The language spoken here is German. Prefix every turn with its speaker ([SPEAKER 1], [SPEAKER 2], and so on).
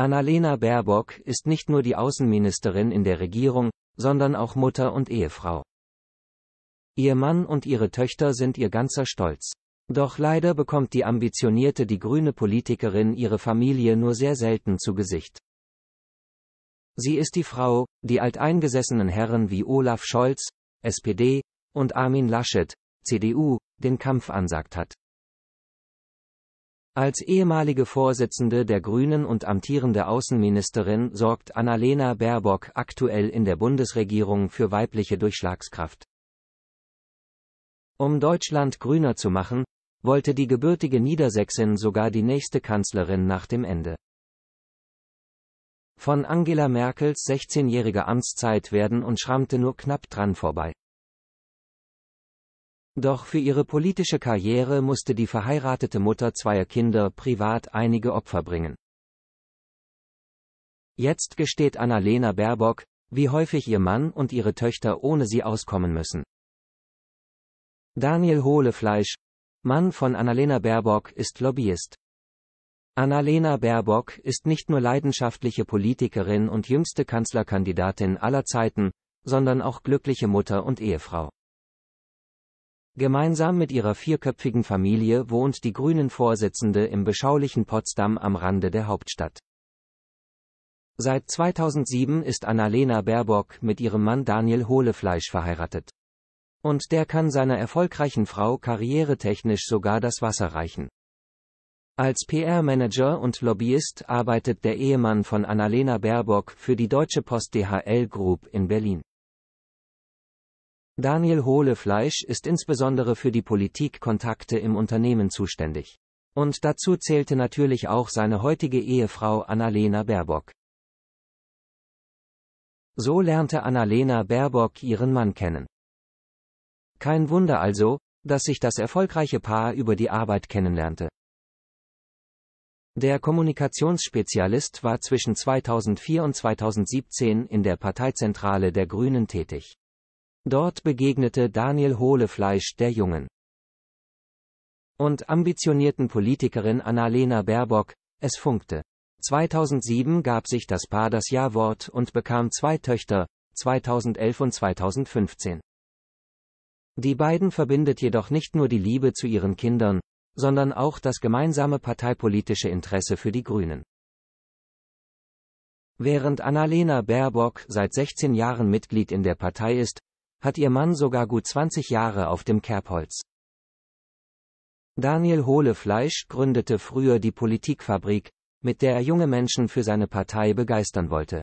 [SPEAKER 1] Annalena Baerbock ist nicht nur die Außenministerin in der Regierung, sondern auch Mutter und Ehefrau. Ihr Mann und ihre Töchter sind ihr ganzer Stolz. Doch leider bekommt die ambitionierte die grüne Politikerin ihre Familie nur sehr selten zu Gesicht. Sie ist die Frau, die alteingesessenen Herren wie Olaf Scholz, SPD, und Armin Laschet, CDU, den Kampf ansagt hat. Als ehemalige Vorsitzende der Grünen und amtierende Außenministerin sorgt Annalena Baerbock aktuell in der Bundesregierung für weibliche Durchschlagskraft. Um Deutschland grüner zu machen, wollte die gebürtige Niedersächsin sogar die nächste Kanzlerin nach dem Ende. Von Angela Merkels 16-jähriger Amtszeit werden und schrammte nur knapp dran vorbei. Doch für ihre politische Karriere musste die verheiratete Mutter zweier Kinder privat einige Opfer bringen. Jetzt gesteht Annalena Baerbock, wie häufig ihr Mann und ihre Töchter ohne sie auskommen müssen. Daniel Hohlefleisch, Mann von Annalena Baerbock, ist Lobbyist. Annalena Baerbock ist nicht nur leidenschaftliche Politikerin und jüngste Kanzlerkandidatin aller Zeiten, sondern auch glückliche Mutter und Ehefrau. Gemeinsam mit ihrer vierköpfigen Familie wohnt die Grünen-Vorsitzende im beschaulichen Potsdam am Rande der Hauptstadt. Seit 2007 ist Annalena Baerbock mit ihrem Mann Daniel Hohlefleisch verheiratet. Und der kann seiner erfolgreichen Frau karrieretechnisch sogar das Wasser reichen. Als PR-Manager und Lobbyist arbeitet der Ehemann von Annalena Baerbock für die Deutsche Post DHL Group in Berlin. Daniel Hohlefleisch ist insbesondere für die Politikkontakte im Unternehmen zuständig. Und dazu zählte natürlich auch seine heutige Ehefrau Annalena Baerbock. So lernte Annalena Baerbock ihren Mann kennen. Kein Wunder also, dass sich das erfolgreiche Paar über die Arbeit kennenlernte. Der Kommunikationsspezialist war zwischen 2004 und 2017 in der Parteizentrale der Grünen tätig. Dort begegnete Daniel Hohlefleisch der jungen und ambitionierten Politikerin Annalena Baerbock, es funkte. 2007 gab sich das Paar das Ja-Wort und bekam zwei Töchter, 2011 und 2015. Die beiden verbindet jedoch nicht nur die Liebe zu ihren Kindern, sondern auch das gemeinsame parteipolitische Interesse für die Grünen. Während Annalena Baerbock seit 16 Jahren Mitglied in der Partei ist, hat ihr Mann sogar gut 20 Jahre auf dem Kerbholz. Daniel Hohlefleisch gründete früher die Politikfabrik, mit der er junge Menschen für seine Partei begeistern wollte.